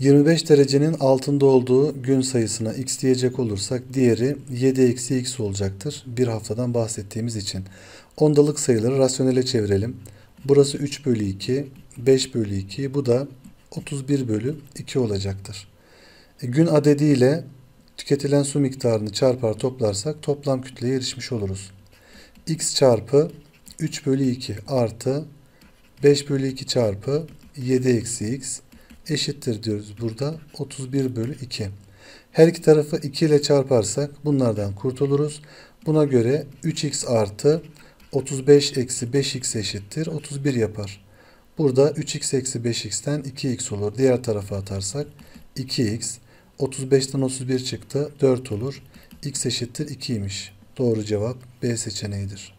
25 derecenin altında olduğu gün sayısına x diyecek olursak diğeri 7 eksi x olacaktır. Bir haftadan bahsettiğimiz için. Ondalık sayıları rasyonele çevirelim. Burası 3 bölü 2, 5 bölü 2 bu da 31 bölü 2 olacaktır. E, gün adedi ile tüketilen su miktarını çarpar toplarsak toplam kütleye erişmiş oluruz. x çarpı 3 bölü 2 artı 5 bölü 2 çarpı 7 eksi x eşittir diyoruz burada. 31 bölü 2. Her iki tarafı 2 ile çarparsak bunlardan kurtuluruz. Buna göre 3x artı 35 eksi 5x eşittir 31 yapar. Burada 3x eksi 5x'ten 2x olur. Diğer tarafa atarsak 2x 35'ten 31 çıktı 4 olur. x eşittir 2 2'ymiş. Doğru cevap B seçeneğidir.